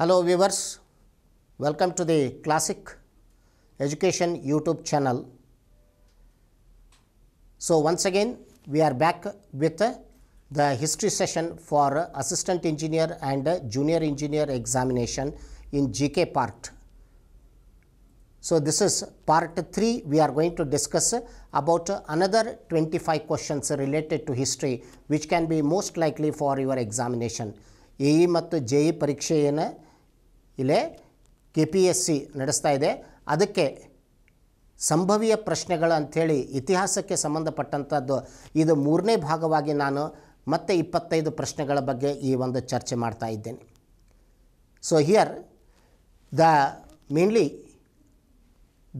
Hello viewers, welcome to the Classic Education YouTube channel. So once again we are back with the history session for assistant engineer and junior engineer examination in GK part. So this is part 3 we are going to discuss about another 25 questions related to history which can be most likely for your examination. AE ಮತ್ತು J E ಪರೀಕ್ಷೆಯನ್ನು ಇಲ್ಲೇ K P S C ನಡೆಸ್ತಾ ಇದೆ ಅದಕ್ಕೆ ಸಂಭವೀಯ ಪ್ರಶ್ನೆಗಳು ಅಂಥೇಳಿ ಇತಿಹಾಸಕ್ಕೆ ಸಂಬಂಧಪಟ್ಟಂಥದ್ದು ಇದು ಮೂರನೇ ಭಾಗವಾಗಿ ನಾನು ಮತ್ತೆ ಇಪ್ಪತ್ತೈದು ಪ್ರಶ್ನೆಗಳ ಬಗ್ಗೆ ಈ ಒಂದು ಚರ್ಚೆ ಮಾಡ್ತಾ ಇದ್ದೇನೆ so here the mainly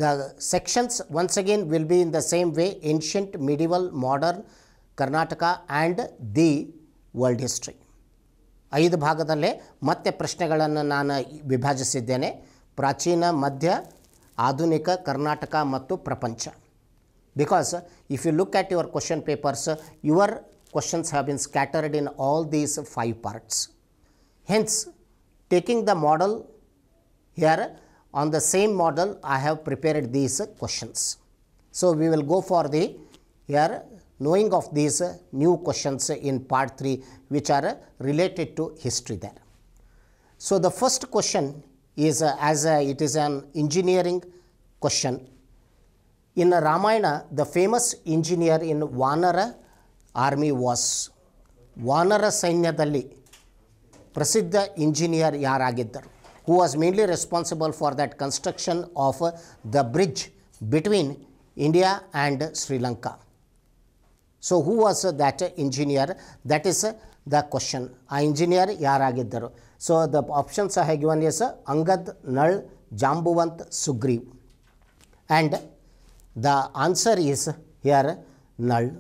the sections once again will be in the same way ancient medieval modern Karnataka and the world history ಐದು ಭಾಗದಲ್ಲೇ ಮತ್ತೆ ಪ್ರಶ್ನೆಗಳನ್ನು ನಾನು ವಿಭಾಜಿಸಿದ್ದೇನೆ ಪ್ರಾಚೀನ ಮಧ್ಯ ಆಧುನಿಕ ಕರ್ನಾಟಕ ಮತ್ತು ಪ್ರಪಂಚ because if you look at your question papers your questions have been scattered in all these five parts hence taking the model here on the same model I have prepared these questions so we will go for the here knowing of these uh, new questions in part 3 which are uh, related to history there. So, the first question is uh, as it is an engineering question. In Ramayana, the famous engineer in Vanara army was ವಾನರ Prasiddha engineer Yaragiddar, who was mainly responsible for that construction of the bridge between India and Sri Lanka. So who was that engineer that is the question ಆ engineer ಯಾರಾಗಿದ್ದರು so the options have given as Angad Nal Jambuvant Sugriv and the answer is here Nal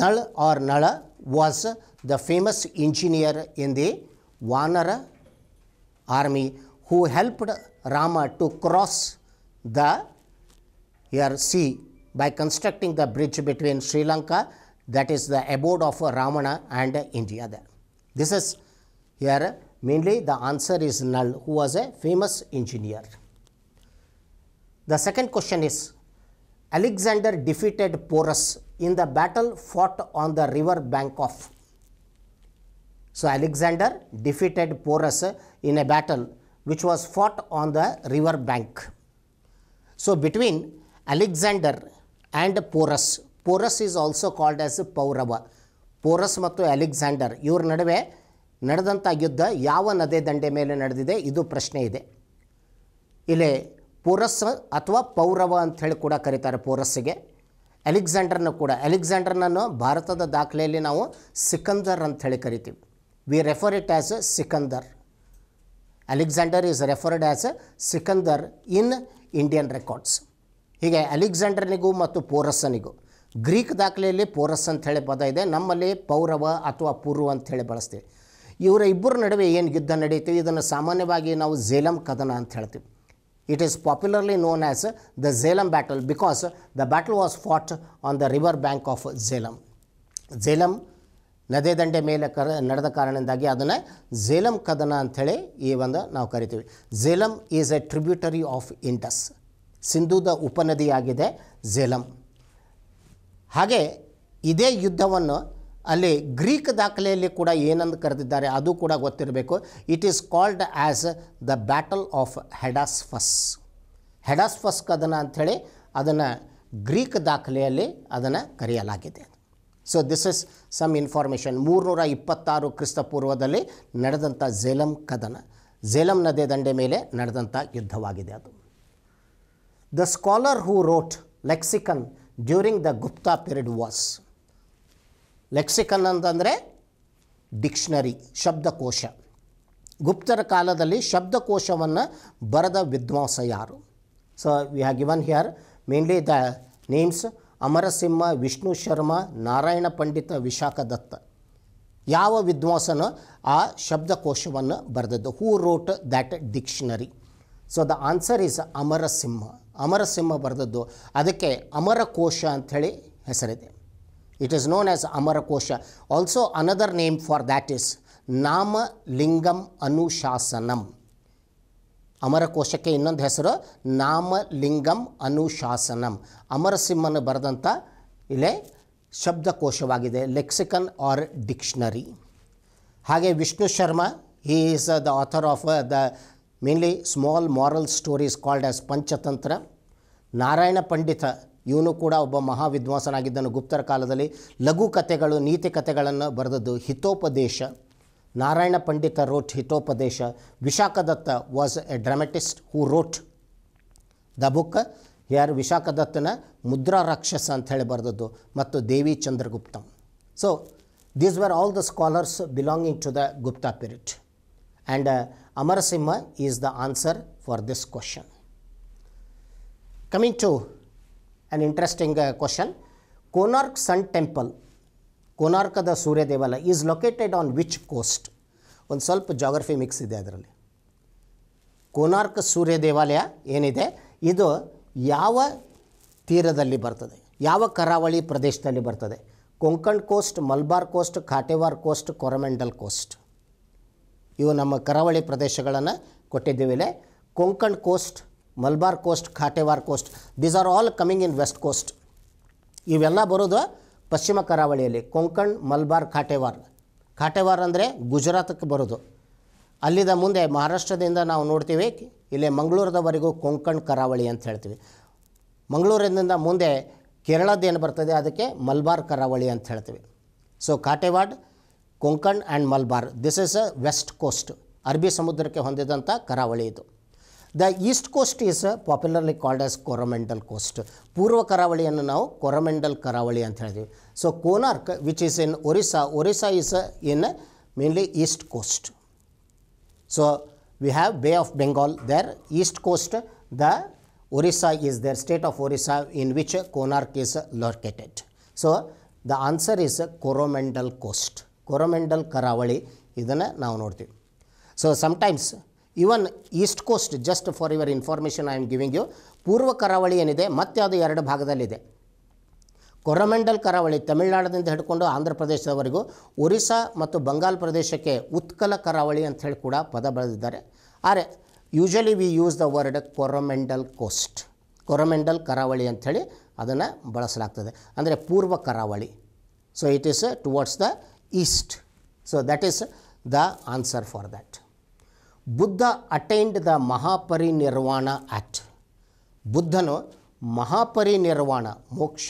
Nal or Nala was the famous engineer in the vanara army who helped Rama to cross the here sea by constructing the bridge between Sri Lanka, that is the abode of Ramana, and India there. This is here mainly the answer is Null who was a famous engineer. The second question is Alexander defeated Porus in the battle fought on the river bank of. So, Alexander defeated Porus in a battle which was fought on the river bank. So, between Alexander and Porus Porus is also called as Paurava Porus ಮತ್ತು Alexander ಇವ್ರ ನಡುವೆ ನಡೆದಂಥ ಯುದ್ಧ ಯಾವ ನದಿ ದಂಡೆ ಮೇಲೆ ನಡೆದಿದೆ ಇದು ಪ್ರಶ್ನೆ ಇದೆ ಇಲ್ಲಿ ಪೋರಸ್ ಅಥವಾ ಪೌರವ ಅಂಥೇಳಿ ಕೂಡ ಕರೀತಾರೆ ಪೋರಸ್ಸಿಗೆ ಅಲೆಕ್ಸಾಂಡರ್ನ ಕೂಡ ಅಲೆಕ್ಸಾಂಡರ್ನನ್ನು ಭಾರತದ ದಾಖಲೆಯಲ್ಲಿ ನಾವು ಸಿಕಂದರ್ ಅಂತ ಹೇಳಿ ಕರಿತೀವಿ we refer it as Sikandar Alexander is referred as Sikandar in Indian records ಹೀಗೆ ಅಲೆಕ್ಸಾಂಡರ್ನಿಗೂ ಮತ್ತು ಪೋರಸ್ಸನಿಗೂ ಗ್ರೀಕ್ ದಾಖಲೆಯಲ್ಲಿ ಪೋರಸ್ ಅಂತ ಹೇಳಿ ಪದ ಇದೆ ನಮ್ಮಲ್ಲಿ ಪೌರವ ಅಥವಾ ಪೂರ್ವ ಅಂತ ಹೇಳಿ ಬಳಸ್ತೀವಿ ಇವರ ಇಬ್ಬರ ನಡುವೆ ಏನು ಯುದ್ಧ ನಡೆಯುತ್ತೆ ಇದನ್ನು ಸಾಮಾನ್ಯವಾಗಿ ನಾವು ಝೇಲಂ ಕದನ ಅಂತ ಹೇಳ್ತೀವಿ it is popularly known as the Jhelum battle because the battle was fought on the river bank of Jhelum Jhelum ನದೇ ದಂಡೆ ಮೇಲೆ ಕರ ನಡೆದ ಕಾರಣದಿಂದಾಗಿ ಅದನ್ನು ಝೇಲಂ ಕದನ ಅಂಥೇಳಿ ಈ ಒಂದು ನಾವು ಕರಿತೀವಿ Jhelum is a tributary of Indus ಸಿಂಧೂದ ಉಪನದಿಯಾಗಿದೆ ಝೇಲಂ ಹಾಗೆ ಇದೇ ಯುದ್ಧವನ್ನು ಅಲ್ಲಿ ಗ್ರೀಕ್ ದಾಖಲೆಯಲ್ಲಿ ಕೂಡ ಏನಂದು ಕರೆದಿದ್ದಾರೆ ಅದು ಕೂಡ ಗೊತ್ತಿರಬೇಕು it is called as the battle of Hydaspes Hydaspes ಕದನ ಅಂಥೇಳಿ ಅದನ್ನು ಗ್ರೀಕ್ ದಾಖಲೆಯಲ್ಲಿ ಅದನ್ನು ಕರೆಯಲಾಗಿದೆ so this is some information ಮೂರುನೂರ ಇಪ್ಪತ್ತಾರು ಕ್ರಿಸ್ತಪೂರ್ವದಲ್ಲಿ ನಡೆದಂಥ ಝೇಲಂ ಕದನ ಝೇಲಂ ನದಿಯ ದಂಡೆ ಮೇಲೆ ನಡೆದಂಥ ಯುದ್ಧವಾಗಿದೆ ಅದು The scholar who wrote lexicon during the Gupta period was lexicon ಅಂತಂದರೆ ಡಿಕ್ಷನರಿ ಶಬ್ದಕೋಶ ಗುಪ್ತರ ಕಾಲದಲ್ಲಿ ಶಬ್ದಕೋಶವನ್ನು ಬರೆದ ವಿದ್ವಾಂಸ ಯಾರು so we have given here mainly the names Amarasimha Vishnu Sharma Narayana Pandita Vishakha Datta ಯಾವ ವಿದ್ವಾಂಸನ ಆ ಶಬ್ದಕೋಶವನ್ನು ಬರೆದದ್ದು who wrote that dictionary so the answer is Amarasimha Amarasimha ಬರೆದದ್ದು ಅದಕ್ಕೆ ಅಮರಕೋಶ ಅಂಥೇಳಿ ಹೆಸರಿದೆ it is known as Amarakosha also another name for that is Nama Lingam ಅನುಶಾಸನಂ ಅಮರಕೋಶಕ್ಕೆ ಇನ್ನೊಂದು ಹೆಸರು ನಾಮ ಲಿಂಗಂ ಅನುಶಾಸನಂ ಅಮರಸಿಂಹನ ಬರೆದಂಥ ಇಲ್ಲೇ ಶಬ್ದಕೋಶವಾಗಿದೆ ಲೆಕ್ಸಿಕನ್ ಆರ್ ಡಿಕ್ಷನರಿ ಹಾಗೆ ವಿಷ್ಣು ಶರ್ಮಾ ಈ is the author of the mainly small moral stories called as Panchatantra Narayana Pandita ಇವನು ಕೂಡ ಒಬ್ಬ ಮಹಾವಿದ್ವಾಂಸನಾಗಿದ್ದನು ಗುಪ್ತರ ಕಾಲದಲ್ಲಿ ಲಘು ಕಥೆಗಳು ನೀತಿ ಕಥೆಗಳನ್ನು ಬರೆದದ್ದು Hitopadesha Narayana Pandita wrote Hitopadesha Vishakhadatta was a dramatist who wrote the book ಯಾರು ವಿಶಾಖದತ್ತನ ಮುದ್ರಾ ರಾಕ್ಷಸ ಅಂತ ಹೇಳಿ ಬರೆದದ್ದು ಮತ್ತು Devi Chandragupta so these were all the scholars belonging to the Gupta period and Amarasimha is the answer for this question. Coming to an interesting question Konark sun temple Temple, ಕೋನಾರ್ಕದ ಸೂರ್ಯ ದೇವಾಲಯ is located on which coast ಒಂದು ಸ್ವಲ್ಪ ಜೋಗ್ರಫಿ ಮಿಕ್ಸ್ ಇದೆ ಅದರಲ್ಲಿ ಕೋನಾರ್ಕ ಸೂರ್ಯ ದೇವಾಲಯ ಏನಿದೆ ಇದು ಯಾವ ತೀರದಲ್ಲಿ ಬರ್ತದೆ ಯಾವ ಕರಾವಳಿ ಪ್ರದೇಶದಲ್ಲಿ ಬರ್ತದೆ Konkan coast Malabar coast Kathiawar coast Coromandel coast ಇವು ನಮ್ಮ ಕರಾವಳಿ ಪ್ರದೇಶಗಳನ್ನು ಇಲ್ಲೇ Konkan coast Malabar coast Kathiawar coast these are all coming in west coast ಇವೆಲ್ಲ ಬರೋದು ಪಶ್ಚಿಮ ಕರಾವಳಿಯಲ್ಲಿ ಕೊಂಕಣ್ ಮಲ್ಬಾರ್ ಖಾಟೆವಾರ್ ಖಾಟೆವಾರ್ ಅಂದರೆ ಗುಜರಾತಕ್ಕೆ ಬರೋದು ಅಲ್ಲಿದ ಮುಂದೆ ಮಹಾರಾಷ್ಟ್ರದಿಂದ ನಾವು ನೋಡ್ತೀವಿ ಇಲ್ಲಿ ಮಂಗಳೂರದವರೆಗೂ ಕೊಂಕಣ್ ಕರಾವಳಿ ಅಂತ ಹೇಳ್ತೀವಿ ಮಂಗಳೂರಿನಿಂದ ಮುಂದೆ ಕೇರಳದ್ದು ಏನು ಬರ್ತದೆ ಅದಕ್ಕೆ ಮಲ್ಬಾರ್ ಕರಾವಳಿ ಅಂತ ಹೇಳ್ತೀವಿ so Kathiawar Konkan and Malabar this is a west coast ಅರಬ್ಬಿ ಸಮುದ್ರಕ್ಕೆ ಹೊಂದಿದಂಥ ಕರಾವಳಿ ಇದು the east coast is popularly called as Coromandel coast ಪೂರ್ವ ಕರಾವಳಿಯನ್ನು ನಾವು ಕೊರಮೆಂಡಲ್ ಕರಾವಳಿ ಅಂತ ಹೇಳಿದ್ವಿ so Konark which is in Orissa Orissa is in mainly east coast so we have bay of Bengal there east coast the Orissa is there state of Orissa in which Konark is located so the answer is Coromandel coast Coromandel ಕರಾವಳಿ ಇದನ್ನು ನಾವು ನೋಡ್ತೀವಿ so sometimes even east coast just for your information I am giving you ಪೂರ್ವ ಕರಾವಳಿ ಏನಿದೆ ಮತ್ತೆ ಅದು ಎರಡು ಭಾಗದಲ್ಲಿದೆ ಕೊರಮಂಡಲ್ ಕರಾವಳಿ ತಮಿಳುನಾಡಿನಿಂದ ಹಿಡ್ಕೊಂಡು ಆಂಧ್ರ ಪ್ರದೇಶದವರೆಗೂ ಒರಿಸ್ಸಾ ಮತ್ತು ಬಂಗಾಲ್ ಪ್ರದೇಶಕ್ಕೆ ಉತ್ಕಲ ಕರಾವಳಿ ಅಂತ ಹೇಳಿ ಕೂಡ ಪದ ಬಳದಿದ್ದಾರೆ ಆದರೆ usually we use the word Coromandel coast Coromandel ಕರಾವಳಿ ಅಂಥೇಳಿ ಅದನ್ನು ಬಳಸಲಾಗ್ತದೆ ಅಂದರೆ ಪೂರ್ವ ಕರಾವಳಿ so it is towards the east so that is the answer for that Buddha attend the Mahaparinirvana at. ಬುದ್ಧನು ಮಹಾಪರಿನಿರ್ವಾಣ ಮೋಕ್ಷ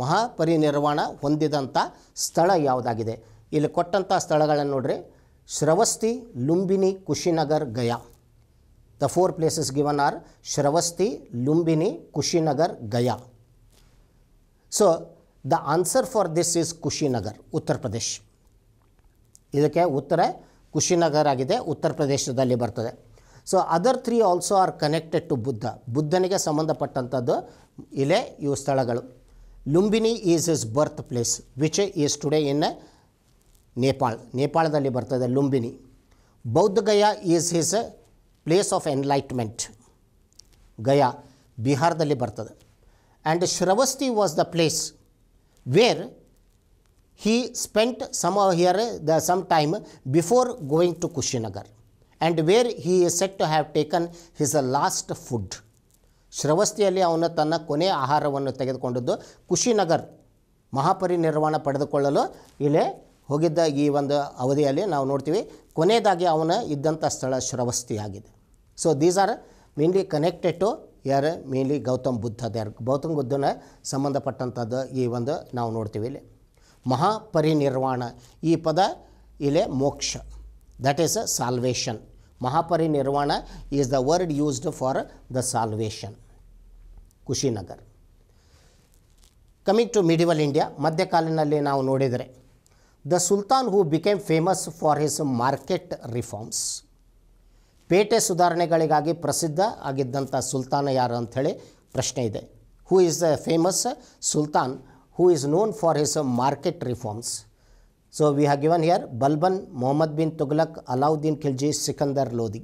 ಮಹಾಪರಿನಿರ್ವಾಣ ಹೊಂದಿದಂಥ ಸ್ಥಳ ಯಾವುದಾಗಿದೆ ಇಲ್ಲಿ ಕೊಟ್ಟಂಥ ಸ್ಥಳಗಳನ್ನು ನೋಡ್ರಿ Shravasti Lumbini Kushinagar Gaya the four places given are Shravasti Lumbini Kushinagar Gaya so the answer for this is Kushinagar Uttar Pradesh ಇದಕ್ಕೆ ಉತ್ತರ ಕುಶಿನಗರ್ ಆಗಿದೆ ಉತ್ತರ ಪ್ರದೇಶದಲ್ಲಿ ಬರ್ತದೆ so other three also are connected to Buddha ಬುದ್ಧನಿಗೆ ಸಂಬಂಧಪಟ್ಟಂಥದ್ದು ಇಲ್ಲೇ ಇವು ಸ್ಥಳಗಳು Lumbini is his birth place which is today in Nepal ನೇಪಾಳದಲ್ಲಿ ಬರ್ತದೆ Lumbini Bodh Gaya is his place of enlightenment Gaya ಬಿಹಾರದಲ್ಲಿ ಬರ್ತದೆ and Shravasti was the place where he spent some here the some time before going to Kushinagar and where he is said to have taken his last food. ಶ್ರವಸ್ತಿಯಲ್ಲಿ ಅವನು ತನ್ನ ಕೊನೆಯ ಆಹಾರವನ್ನು ತೆಗೆದುಕೊಂಡಿದ್ದು ಕುಶಿನಗರ್ ಮಹಾಪರಿನಿರ್ವಾಣ ಪಡೆದುಕೊಳ್ಳಲು ಇಲ್ಲೇ ಹೋಗಿದ್ದ ಈ ಒಂದು ಅವಧಿಯಲ್ಲಿ ನಾವು ನೋಡ್ತೀವಿ ಕೊನೆಯದಾಗಿ ಅವನ ಇದ್ದಂಥ ಸ್ಥಳ ಶ್ರವಸ್ತಿಯಾಗಿದೆ so these are mainly connected to ಯಾರು ಮೇನ್ಲಿ ಗೌತಮ್ ಬುದ್ಧ ಯಾರು ಗೌತಮ್ ಬುದ್ಧನ ಸಂಬಂಧಪಟ್ಟಂಥದ್ದು ಈ ಒಂದು ನಾವು ನೋಡ್ತೀವಿ ಇಲ್ಲಿ ಮಹಾಪರಿನಿರ್ವಾಣ ಈ ಪದ ಇಲ್ಲೇ moksha that is a salvation Mahaparinirvana is the word used for the salvation Kushinagar coming to medieval India ಮಧ್ಯಕಾಲಿನಲ್ಲಿ ನಾವು ನೋಡಿದರೆ the sultan who became famous for his market reforms पेटे सुधारणे प्रसिद्ध आगद सुलतान यार अंत प्रश्न who is famous sultan who is known for his market reforms so we given here Balban Mohammad bin Tughlaq Alauddin Khilji Sikandar Lodhi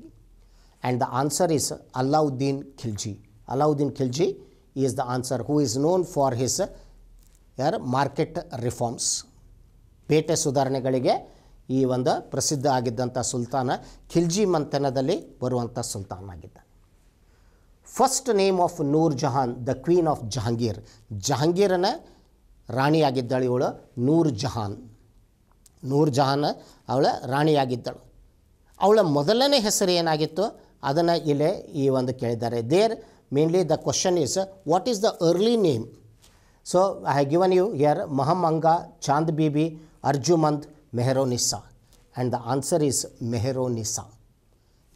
and the answer is Alauddin Khilji Alauddin Khilji is the answer who is known for his market reforms पेटे सुधारणे ಈ ಒಂದು ಪ್ರಸಿದ್ಧ ಆಗಿದ್ದಂಥ ಸುಲ್ತಾನ ಖಿಲ್ಜಿ ಮಂಥನದಲ್ಲಿ ಬರುವಂಥ ಸುಲ್ತಾನ್ ಆಗಿದ್ದ first name of Noor Jahan the queen of Jahangir ಜಹಾಂಗೀರನ ರಾಣಿಯಾಗಿದ್ದಾಳು ಇವಳು ನೂರ್ ಜಹಾನ್ ನೂರ್ ಜಹಾನ್ ಅವಳ ರಾಣಿಯಾಗಿದ್ದಳು ಅವಳ ಮೊದಲನೇ ಹೆಸರು ಏನಾಗಿತ್ತು ಅದನ್ನು ಇಲ್ಲೇ ಈ ಒಂದು ಕೇಳಿದ್ದಾರೆ there mainly the question is what is the early name so I have given you here Mahamanga Chand Bibi Arjumand Mehrunnisa and the answer is Mehrunnisa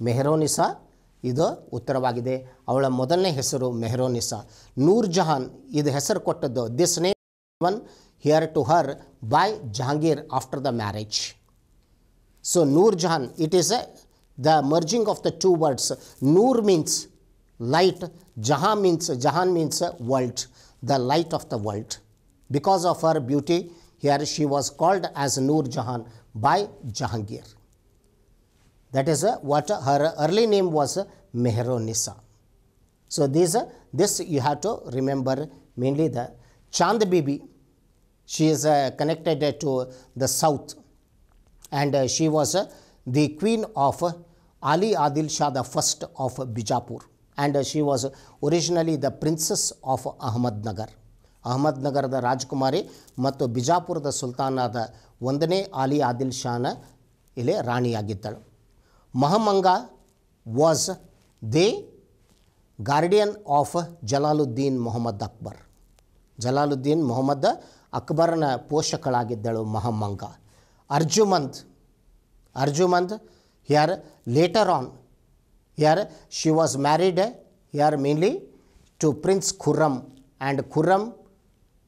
Mehrunnisa ಇದು ಉತ್ತರವಾಗಿದೆ ಅವಳ ಮೊದಲನೇ ಹೆಸರು ಮೆಹರೋನಿಸಾ ನೂರ್ ಜಹಾನ್ ಇದು ಹೆಸರು ಕೊಟ್ಟದ್ದು this name one here to her by Jahangir after the marriage so Noor Jahan it is a the merging of the two words Noor means light Jaha means Jahan means world the light of the world because of her beauty Here she was called as Noor Jahan by Jahangir. That is uh, what her early name was uh, Mehrun So these, uh, this you have to remember mainly the Chand Bibi. She is connected to the south and she was the queen of Ali Adil Shah the first of Bijapur and she was originally the princess of Ahmednagar. ನಗರದ ರಾಜಕುಮಾರಿ ಮತ್ತು ಬಿಜಾಪುರದ ಸುಲ್ತಾನಾದ ಒಂದನೇ ಆಲಿ ಆದಿಲ್ ಶಾನ ಇಲ್ಲಿ ರಾಣಿಯಾಗಿದ್ದಳು Mahamanga was the guardian of Jalaluddin Mohammad Akbar Jalaluddin Mohammad ಅಕ್ಬರನ ಪೋಷಕಳಾಗಿದ್ದಳು Mahamanga Arjumand Arjumand here later on here she was married here mainly to prince Khurram and Khurram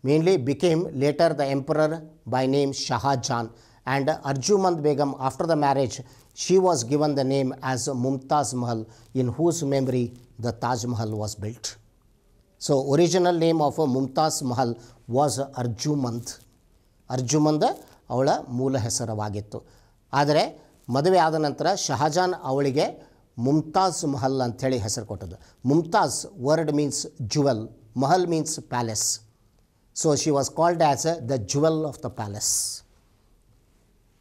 mainly became later the emperor by name Shah Jahan and Arjumand Begum after the marriage she was given the name as Mumtaz Mahal in whose memory the Taj Mahal was built. So original name of Mumtaz Mahal was Arjumand. Arjumand ಅವಳ ಮೂಲ ಹೆಸರವಾಗಿತ್ತು ಆದರೆ ಮದುವೆ ಆದ ನಂತರ ಶಹಜಾನ್ ಅವಳಿಗೆ ಮುಮ್ತಾಜ್ ಮಹಲ್ ಅಂಥೇಳಿ ಹೆಸರು ಕೊಟ್ಟದ್ದು Mumtaz word means jewel Mahal means palace So she was called as uh, the jewel of the palace.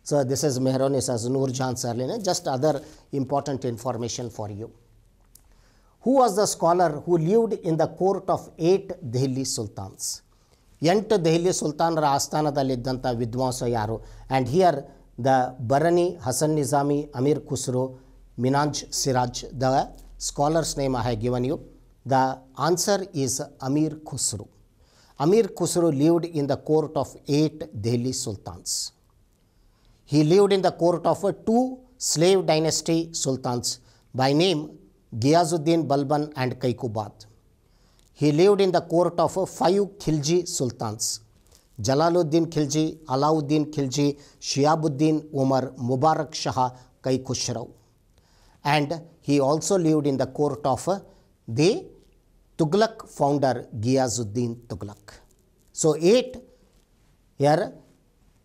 So this is Mehronisa's Noorjan Sarlina, just other important information for you. Who was the scholar who lived in the court of eight Delhi sultans? Yant Delhi Sultan Rastana Dalidanta Vidwansa And here the Barani Hassan Nizami Amir Khusro Minaj Siraj, the scholar's name I have given you. The answer is Amir Khusro. Amir Khusro lived in the court of eight Delhi sultans. He lived in the court of two slave dynasty sultans by name Ghiazuddin Balban and Kaikubad. He lived in the court of five Khilji sultans Jalaluddin Khilji, Alauddin Khilji, Shiabuddin Umar, Mubarak Shah, Kaikushrau. And he also lived in the court of the Tughlaq founder Ghiazuddin Tughlaq. So, eight here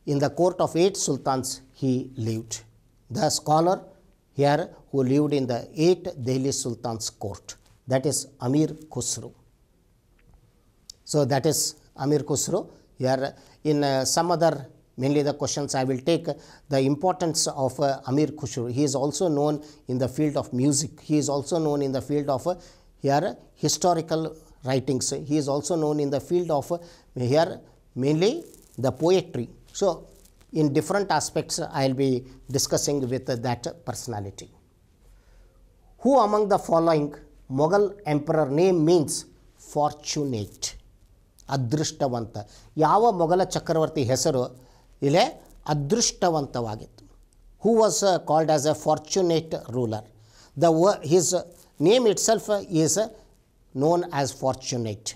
in the court of eight sultans he lived. The scholar here who lived in the eight Delhi sultans court that is Amir Khusro. So, that is Amir Khusro here in uh, some other mainly the questions I will take the importance of uh, Amir Khusro. He is also known in the field of music. He is also known in the field of uh, here historical writings. He is also known in the field of here mainly the poetry. So, in different aspects I will be discussing with that personality. Who among the following Mughal emperor name means fortunate ಅದೃಷ್ಟವಂತ ಯಾವ ಮೊಘಲ ಚಕ್ರವರ್ತಿ ಹೆಸರು ಇಲ್ಲೇ ಅದೃಷ್ಟವಂತವಾಗಿತ್ತು Who was called as a fortunate ruler? The his. name itself is known as fortunate.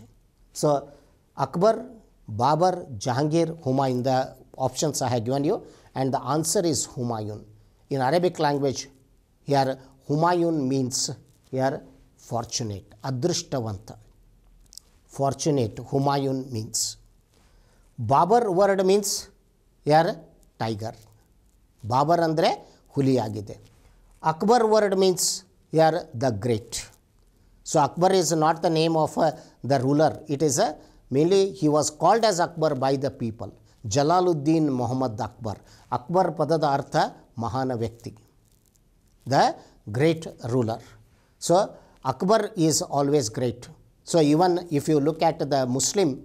So, Akbar, Babar, Jahangir, Humayun, the options I have given you and the answer is Humayun. In Arabic language, here Humayun means here fortunate, Adrishtavanta. Fortunate, Humayun means. Babar word means here tiger. Babar andre huliyagide. Akbar word means here the great. So Akbar is not the name of uh, the ruler, it is a uh, mainly he was called as Akbar by the people. Jalaluddin Muhammad Akbar. Akbar padada artha Mahana Vyakti, the great ruler. So Akbar is always great. So even if you look at the Muslim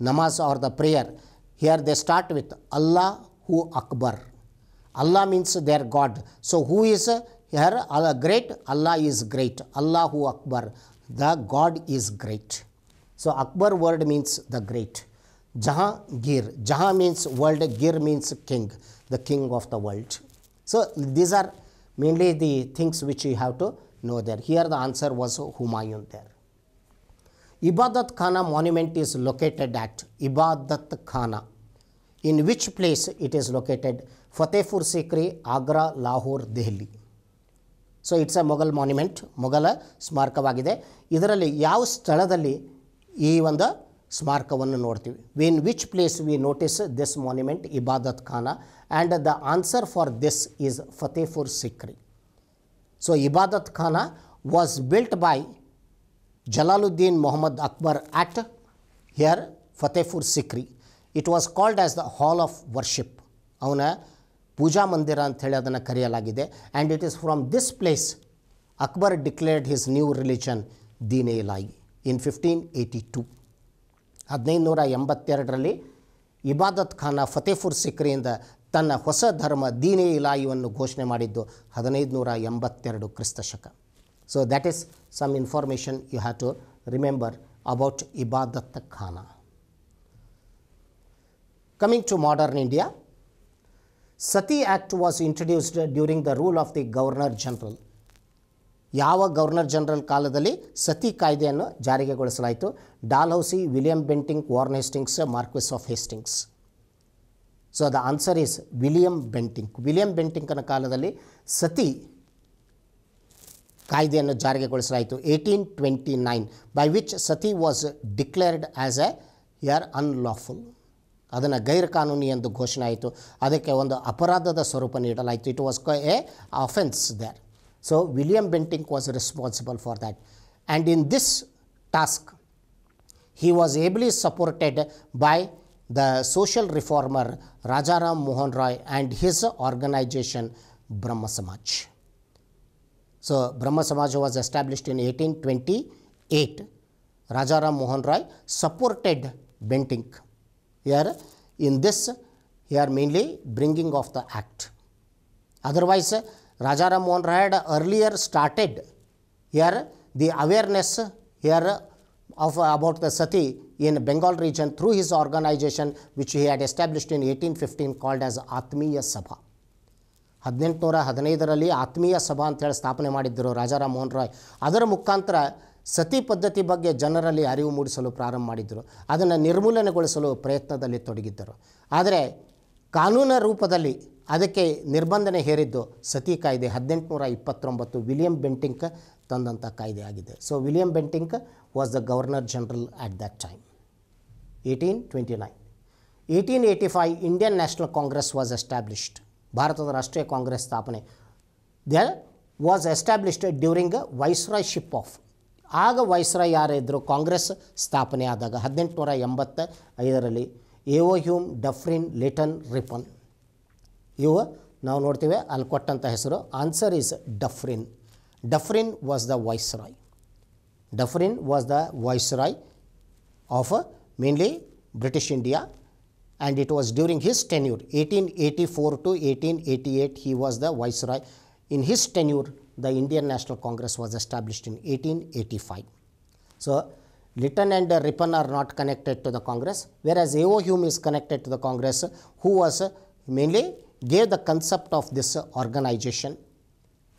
namaz or the prayer, here they start with Allah who Akbar. Allah means their God. So who is uh, here, Allah great, Allah is great. Allahu Akbar, the God is great. So, Akbar word means the great. Gir Jahan means world, Gir means king, the king of the world. So, these are mainly the things which you have to know there. Here the answer was Humayun there. Ibadat Khana monument is located at Ibadat Khana. In which place it is located? Fatehpur Sikri, Agra, Lahore, Delhi. So it's a Mughal monument ಮೊಘಲ ಸ್ಮಾರಕವಾಗಿದೆ ಇದರಲ್ಲಿ ಯಾವ ಸ್ಥಳದಲ್ಲಿ ಈ ಒಂದು ಸ್ಮಾರಕವನ್ನು ನೋಡ್ತೀವಿ in which place we notice this monument Ibadat Khana and the answer for this is Fatehpur Sikri so Ibadat Khana was built by Jalaluddin Mohammad Akbar at here Fatehpur Sikri it was called as the hall of worship ಅವನ ಪೂಜಾ ಮಂದಿರ ಅಂಥೇಳಿ ಅದನ್ನು ಕರೆಯಲಾಗಿದೆ and it is from this place Akbar declared his new religion Dine Ilahi in fifteen eighty two ನೂರ ಎಂಬತ್ತೆರಡರಲ್ಲಿ ಇಬಾದತ್ ಖಾನ ಫತೇಫುರ್ ಸಿಕ್ರಿಯಿಂದ ತನ್ನ ಹೊಸ ಧರ್ಮ ದೀನೇ ಇಲಾಯಿವನ್ನು e ಘೋಷಣೆ ಮಾಡಿದ್ದು ಹದಿನೈದು ನೂರ ಎಂಬತ್ತೆರಡು ಕ್ರಿಸ್ತ ಶಕ so that is some information you have to remember about Ibadat Khana coming to modern India Sati act was introduced during the rule of the governor general ಯಾವ ಗವರ್ನರ್ ಜನರಲ್ ಕಾಲದಲ್ಲಿ ಸತಿ ಕಾಯ್ದೆಯನ್ನು ಜಾರಿಗೆಗೊಳಿಸಲಾಯಿತು Dalhousie William Bentinck Warren Hastings Marquess of Hastings so the answer is William Bentinck William ಬೆಂಟಿಂಗ್ನ ಕಾಲದಲ್ಲಿ ಸತಿ ಕಾಯ್ದೆಯನ್ನು ಜಾರಿಗೆಗೊಳಿಸಲಾಯಿತು eighteen twenty nine by which Sati was declared as a year unlawful ಅದನ್ನು ಕಾನೂನಿ ಎಂದು ಘೋಷಣೆ ಆಯಿತು ಅದಕ್ಕೆ ಒಂದು ಅಪರಾಧದ ಸ್ವರೂಪ ನೀಡಲಾಯಿತು it was a offence there so William Bentinck was responsible for that and in this task he was ably supported by the social reformer Raja Mohan Roy and his organisation Brahma Samaj so Brahma Samaj was established in eighteen twenty eight Rajaram Mohan Roy supported Bentinck Here in this, here mainly bringing of the act. Otherwise, Rajaram Mohan Roy had earlier started here the awareness here of about the sati in Bengal region through his organization which he had established in 1815 called as Atmiya Sabha. 1815 ರಲ್ಲಿ ಆತ್ಮೀಯ ಸಭಾ ಅಂತೇಳಿ ಸ್ಥಾಪನೆ ಮಾಡಿದ್ದರು ರಾಜಾರಾಮ್ ಮೋಹನ್ ರಾಯ್ ಅದರ ಮುಖಾಂತರ ಸತಿ ಪದ್ಧತಿ ಬಗ್ಗೆ ಜನರಲ್ಲಿ ಅರಿವು ಮೂಡಿಸಲು ಪ್ರಾರಂಭ ಮಾಡಿದ್ದರು ಅದನ್ನು ನಿರ್ಮೂಲನೆಗೊಳಿಸಲು ಪ್ರಯತ್ನದಲ್ಲಿ ತೊಡಗಿದ್ದರು ಆದರೆ ಕಾನೂನ ರೂಪದಲ್ಲಿ ಅದಕ್ಕೆ ನಿರ್ಬಂಧನೆ ಹೇರಿದ್ದು ಸತಿ ಕಾಯ್ದೆ ಹದಿನೆಂಟುನೂರ ಇಪ್ಪತ್ತೊಂಬತ್ತು ವಿಲಿಯಂ ಬೆಂಟಿಂಕ್ ತಂದಂಥ ಕಾಯ್ದೆ ಆಗಿದೆ so William Bentinck was the governor general at that time eighteen twenty nine eighteen eighty five Indian National Congress was established ಭಾರತದ ರಾಷ್ಟ್ರೀಯ ಕಾಂಗ್ರೆಸ್ ಸ್ಥಾಪನೆ the was established during viceroyship of ಆಗ ವೈಸ್ರಾಯ್ ಯಾರಿದ್ದರು ಇದ್ದರು ಕಾಂಗ್ರೆಸ್ ಸ್ಥಾಪನೆ ಆದಾಗ ಹದಿನೆಂಟುನೂರ ಎಂಬತ್ತ ಐದರಲ್ಲಿ A O Hume Dufferin Lytton Ripon ಇವು ನಾವು ನೋಡ್ತೀವಿ ಅಲ್ಲಿ ಕೊಟ್ಟಂಥ ಹೆಸರು answer is Dufferin Dufferin was the viceroy Dufferin was the viceroy of mainly British India and it was during his tenure eighteen eighty four to eighteen eighty eight he was the viceroy in his tenure the Indian National Congress was established in 1885. So, Lytton and Ripon are not connected to the Congress, whereas A.O. Hume is connected to the Congress, who was mainly gave the concept of this organization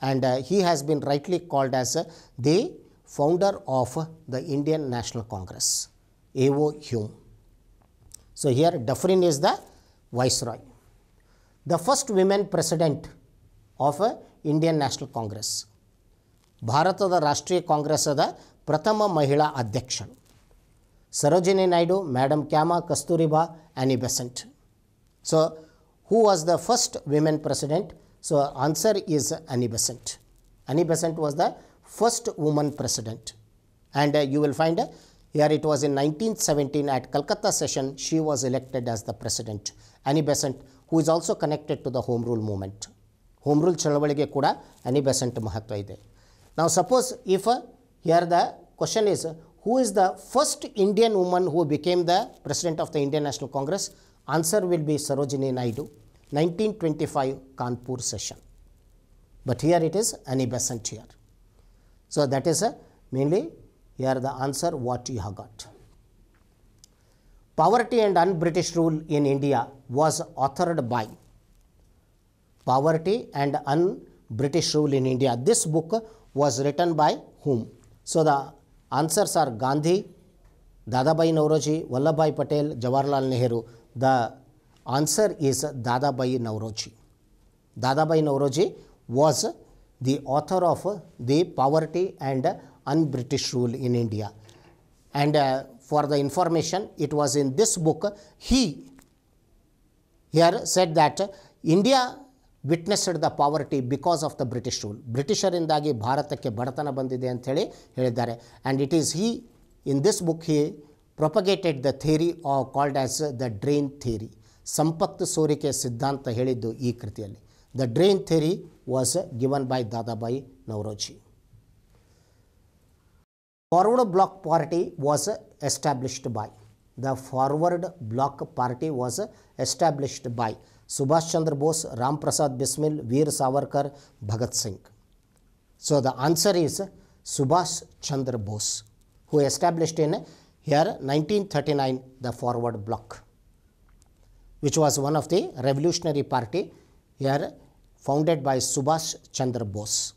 and uh, he has been rightly called as the founder of the Indian National Congress, A.O. Hume. So, here Dufferin is the viceroy. The first women president of Indian National Congress ಭಾರತದ ರಾಷ್ಟ್ರೀಯ ಕಾಂಗ್ರೆಸ್ಸದ ಪ್ರಥಮ ಮಹಿಳಾ ಅಧ್ಯಕ್ಷಳು Sarojini Naidu madam Cama Kasturba Annie Besant so who was the first women president so answer is Annie Besant Annie Besant was the first woman president and you will find here it was in 1917 at Calcutta session she was elected as the president. Annie Besant who is also connected to the Home Rule movement. Home rule ಚಳವಳಿಗೆ ಕೂಡ Annie Besant ಮಹತ್ವ ಇದೆ ನಾವು suppose if here the question is who is the first Indian woman who became the president of the Indian National Congress answer will be Sarojini Naidu nineteen twenty five Kanpur session but here it is an absent here. So that is a, mainly here the answer what you have got. Poverty and un-British rule in India was authored by Poverty and Un-British Rule in India. This book was written by whom? So the answers are Gandhi, Dadabhai Nauroji, Vallabhai Patel, Jawaharlal Nehru. The answer is Dadabhai Nauroji. Dadabhai Nauroji was the author of the poverty and un-British rule in India. And uh, for the information, it was in this book, he here said that India witnessed the poverty because of the British rule ಬ್ರಿಟಿಷರಿಂದಾಗಿ ಭಾರತಕ್ಕೆ ಬಡತನ ಬಂದಿದೆ ಅಂಥೇಳಿ ಹೇಳಿದ್ದಾರೆ and it is he in this book he propagated the theory uh called as the drain theory ಸಂಪತ್ತು ಸೋರಿಕೆ ಸಿದ್ಧಾಂತ ಹೇಳಿದ್ದು ಈ ಕೃತಿಯಲ್ಲಿ the drain theory was given by Dadabhai Naoroji Forward Bloc party was established by the Forward Bloc party was established by Subhash Chandra Bose, Ram Prasad Bismil, Veer Savarkar, Bhagat Singh. So the answer is Subhash Chandra Bose, who established in here 1939 the forward bloc, which was one of the revolutionary party here founded by Subhash Chandra Bose.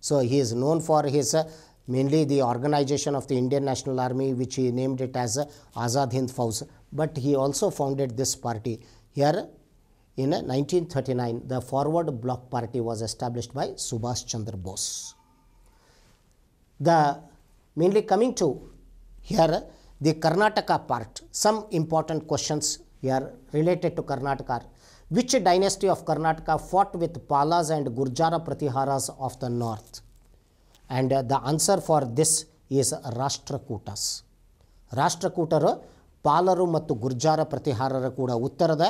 So he is known for his uh, mainly the organization of the Indian National Army, which he named it as uh, Azad Hind Fauz. But he also founded this party. Here in 1939, the Forward Bloc Party was established by Subhash Chandra Bose. The mainly coming to here the Karnataka part, some important questions here related to Karnataka. Which dynasty of Karnataka fought with Palas and Gurjara Pratiharas of the north? And uh, the answer for this is Rashtrakutas. ರಾಷ್ಟ್ರಕೂಟರು ಪಾಲರು ಮತ್ತು ಗುರ್ಜಾರ ಪ್ರತಿಹಾರರ ಕೂಡ ಉತ್ತರದ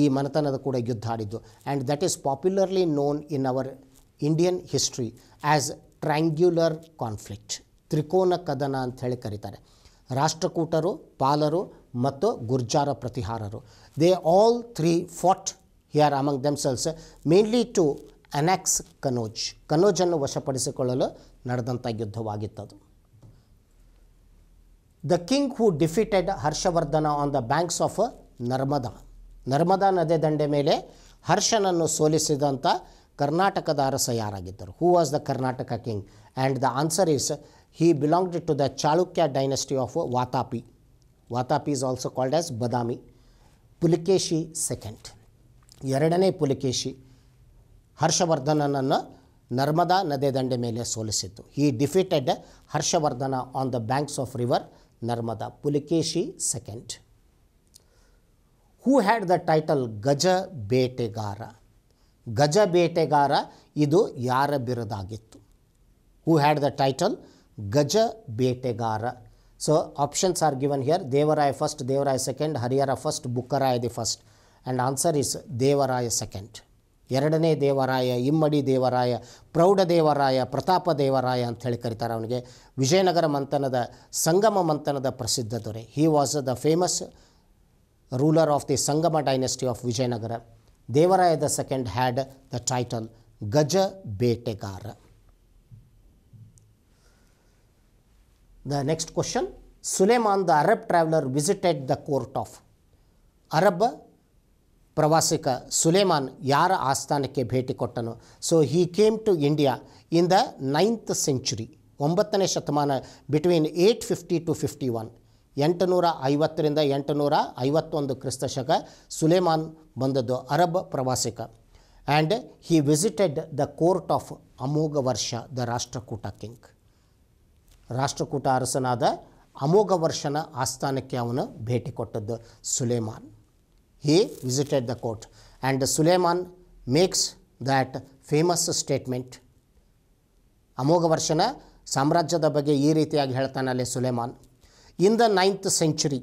ಈ ಮನೆತನದ ಕೂಡ ಯುದ್ಧ ಆಡಿದ್ದು and that is popularly known in our Indian history as triangular conflict ತ್ರಿಕೋನ ಕದನ ಅಂತ ಹೇಳಿ ಕರೀತಾರೆ ರಾಷ್ಟ್ರಕೂಟರು ಪಾಲರು ಮತ್ತು ಗುರ್ಜಾರ ಪ್ರತಿಹಾರರು they all three fought here among themselves mainly to annex Kannauj ಕನೋಜನ್ನು ವಶಪಡಿಸಿಕೊಳ್ಳಲು ನಡೆದಂಥ ಯುದ್ಧವಾಗಿತ್ತದು the king who defeated Harshavardhana on the banks of Narmada Narmada ನದಿ ದಂಡೆ ಮೇಲೆ ಹರ್ಷನನ್ನು ಸೋಲಿಸಿದಂಥ ಕರ್ನಾಟಕದ ಅರಸ ಯಾರಾಗಿದ್ದರು who was the Karnataka king and the answer is he belonged to the Chalukya dynasty of Vatapi Vatapi is also called as Badami Pulakeshi second ಎರಡನೇ ಪುಲಿಕೇಶಿ ಹರ್ಷವರ್ಧನನನ್ನು ನರ್ಮದಾ ನದಿ ದಂಡೆ ಮೇಲೆ ಸೋಲಿಸಿತ್ತು ಈ defeated Harshavardhana on the banks of river Narmada Pulakeshi second who had the title ಗಜ ಬೇಟೆಗಾರ ಗಜ ಬೇಟೆಗಾರ ಇದು ಯಾರ ಬಿರುದಾಗಿತ್ತು ಹೂ ಹ್ಯಾಡ್ ದ ಟೈಟಲ್ ಗಜ ಬೇಟೆಗಾರ so options are given here Devaraya first Devaraya second Harihara first Bukkaraya the first and answer is Devaraya second ಎರಡನೇ ದೇವರಾಯ ಇಮ್ಮಡಿ ದೇವರಾಯ ಪ್ರೌಢ ದೇವರಾಯ ಪ್ರತಾಪ ದೇವರಾಯ ಅಂತ ಹೇಳಿ ಕರೀತಾರೆ ಅವನಿಗೆ ವಿಜಯನಗರ ಮಂಥನದ ಸಂಗಮ ಮಂಥನದ ಪ್ರಸಿದ್ಧ ದೊರೆ he was the famous ruler of the Sangama dynasty of Vijayanagara, Devaraya II had the title Gaja Betegara. The next question Suleiman the Arab traveler visited the court of Arab Pravasika. Suleyman, Yara Astana Ke ಕೊಟ್ಟನು Kottanu. So, he came to India in the 9th century. ಶತಮಾನ between eight fifty to ಎಂಟುನೂರ ಐವತ್ತರಿಂದ ಎಂಟುನೂರ ಐವತ್ತೊಂದು ಕ್ರಿಸ್ತಶಕ ಶಕ Suleiman ಬಂದದ್ದು Arab ಪ್ರವಾಸಿಕ and he visited the court of Amoghavarsha the Rashtrakuta king Rashtrakuta ಅರಸನಾದ ಅಮೋಘ ವರ್ಷನ ಆಸ್ಥಾನಕ್ಕೆ ಅವನು ಭೇಟಿ ಕೊಟ್ಟದ್ದು Suleiman he visited the court and Suleiman makes that famous statement ಅಮೋಘ ವರ್ಷನ ಸಾಮ್ರಾಜ್ಯದ ಬಗ್ಗೆ ಈ ರೀತಿಯಾಗಿ ಹೇಳ್ತಾನಲ್ಲಿ Suleiman in the 9th century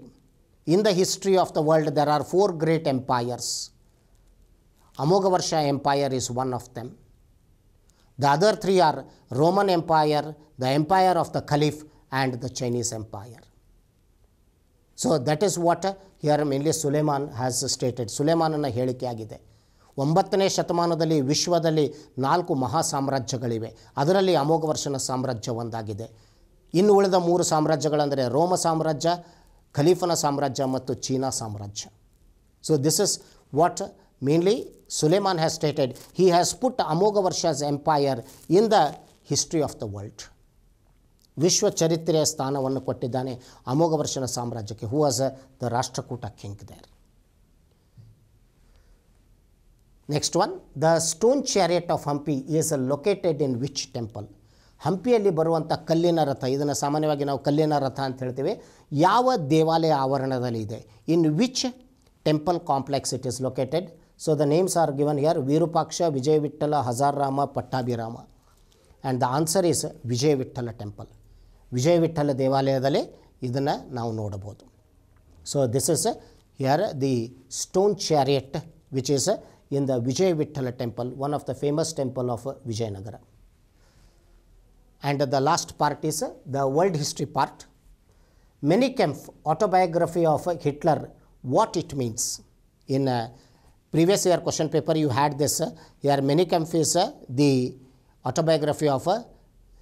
in the history of the world there are four great empires amogavarsha empire is one of them the other three are roman empire the empire of the caliph and the chinese empire so that is what here mainly Suleiman has stated suleymananna helikeyagide 9th shatamanadalli vishwadalli nalku mahasamrajyagalive adaralli amogavarshana samrajya vandagide ಇನ್ನು ಉಳಿದ ಮೂರು ಸಾಮ್ರಾಜ್ಯಗಳಂದರೆ ರೋಮ ಸಾಮ್ರಾಜ್ಯ ಖಲೀಫನ ಸಾಮ್ರಾಜ್ಯ ಮತ್ತು China ಸಾಮ್ರಾಜ್ಯ so this is what mainly Suleiman has stated he has put Amoghavarsha's empire in the history of the world ವಿಶ್ವ ಚರಿತ್ರೆಯ ಸ್ಥಾನವನ್ನು ಕೊಟ್ಟಿದ್ದಾನೆ ಅಮೋಘ ವರ್ಷನ ಸಾಮ್ರಾಜ್ಯಕ್ಕೆ who as a the Rashtrakuta king there next one the stone chariot of Hampi is located in which temple ಹಂಪಿಯಲ್ಲಿ ಬರುವಂಥ ಕಲ್ಲಿನ ರಥ ಇದನ್ನು ಸಾಮಾನ್ಯವಾಗಿ ನಾವು ಕಲ್ಲಿನ ರಥ ಅಂತ ಹೇಳ್ತೀವಿ ಯಾವ ದೇವಾಲಯ ಆವರಣದಲ್ಲಿ ಇದೆ in which temple complex it is located so the names are given here Virupaksha Vijaya Vittala Hazarama Pattabhirama and the answer is Vijaya Vittala temple Vijaya Vittala ದೇವಾಲಯದಲ್ಲಿ ಇದನ್ನು ನಾವು ನೋಡಬಹುದು so this is here the stone chariot which is in the Vijaya Vittala temple one of the famous temple of Vijayanagara and the last part is the world history part. Many Mennikempf autobiography of Hitler, what it means. In previous year question paper you had this, here Many Mennikempf is uh, the autobiography of uh,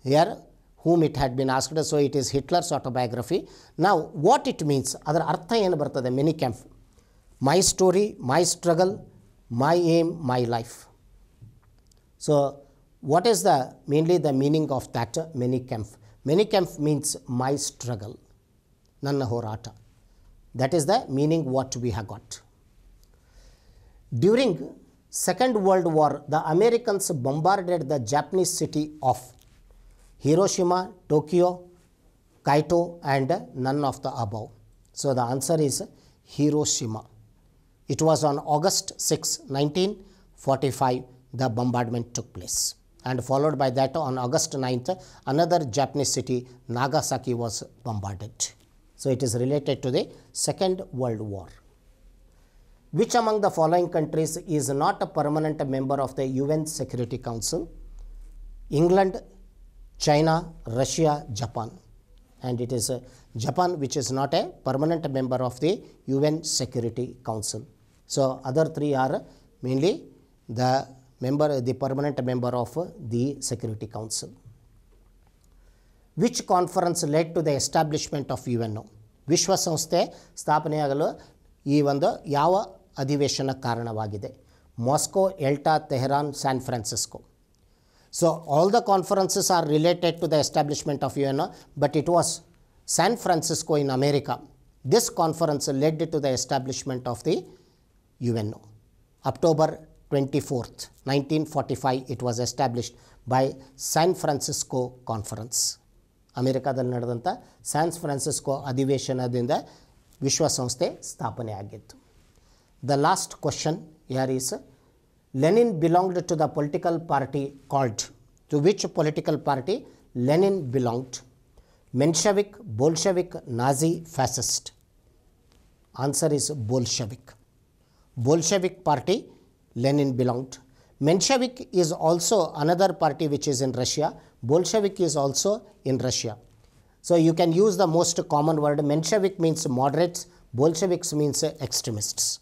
here whom it had been asked, so it is Hitler's autobiography. Now what it means, Other ಅದರ ಅರ್ಥ the Many Mennikempf? My story, my struggle, my aim, my life. So what is the mainly the meaning of that Many Menikamph means my struggle, Nanna Horata. That is the meaning what we have got. During Second World War, the Americans bombarded the Japanese city of Hiroshima, Tokyo, Kaito and none of the above. So the answer is Hiroshima. It was on August 6, 1945 the bombardment took place and followed by that on August 9th, another Japanese city, Nagasaki, was bombarded. So, it is related to the Second World War. Which among the following countries is not a permanent member of the UN Security Council? England, China, Russia, Japan. And it is uh, Japan which is not a permanent member of the UN Security Council. So, other three are mainly the member, the permanent member of the Security Council. Which conference led to the establishment of U N O ವಿಶ್ವಸಂಸ್ಥೆ ಸ್ಥಾಪನೆಯಾಗಲು ಈ ಒಂದು ಯಾವ ಅಧಿವೇಶನ ಕಾರಣವಾಗಿದೆ Moscow Yalta Tehran San Francisco so all the conferences are related to the establishment of U N O but it was San Francisco in America this conference led to the establishment of the U N O October 24th, 1945 it was established by San Francisco conference ಅಮೆರಿಕಾದಲ್ಲಿ ನಡೆದಂಥ San Francisco ಅಧಿವೇಶನದಿಂದ ವಿಶ್ವಸಂಸ್ಥೆ ಸ್ಥಾಪನೆ ಆಗಿತ್ತು the last question ಯಾರ್ is Lenin belonged to the political party called to which political party Lenin belonged Menshevik Bolshevik Nazi fascist answer is Bolshevik Bolshevik party Lenin belonged. Menshevik is also another party which is in Russia. Bolshevik is also in Russia. So you can use the most common word. Menshevik means moderates, Bolsheviks means extremists.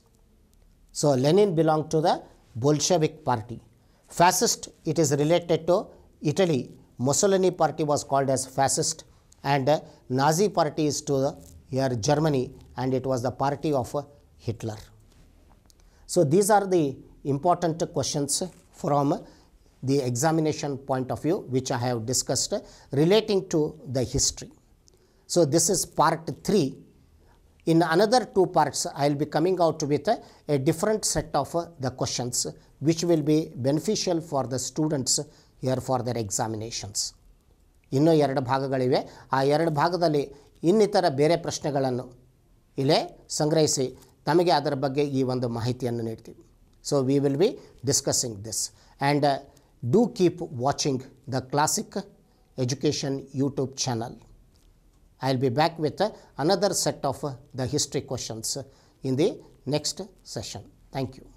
So Lenin belonged to the Bolshevik party. Fascist, it is related to Italy. Mussolini party was called as fascist and Nazi party is to the, here Germany and it was the party of Hitler. So these are the important questions from the examination point of view which I have discussed relating to the history. So, this is part 3. In another two parts, I will be coming out with a, different set of the questions which will be beneficial for the students here for their examinations. ಇನ್ನೂ ಎರಡು ಭಾಗಗಳಿವೆ ಆ ಎರಡು ಭಾಗದಲ್ಲಿ ಇನ್ನಿತರ ಬೇರೆ ಪ್ರಶ್ನೆಗಳನ್ನು ಇಲ್ಲೇ ಸಂಗ್ರಹಿಸಿ ತಮಗೆ ಅದರ ಬಗ್ಗೆ ಈ ಒಂದು ಮಾಹಿತಿಯನ್ನು ನೀಡ್ತೀವಿ so, we will be discussing this and uh, do keep watching the classic education YouTube channel. I will be back with uh, another set of uh, the history questions in the next session. Thank you.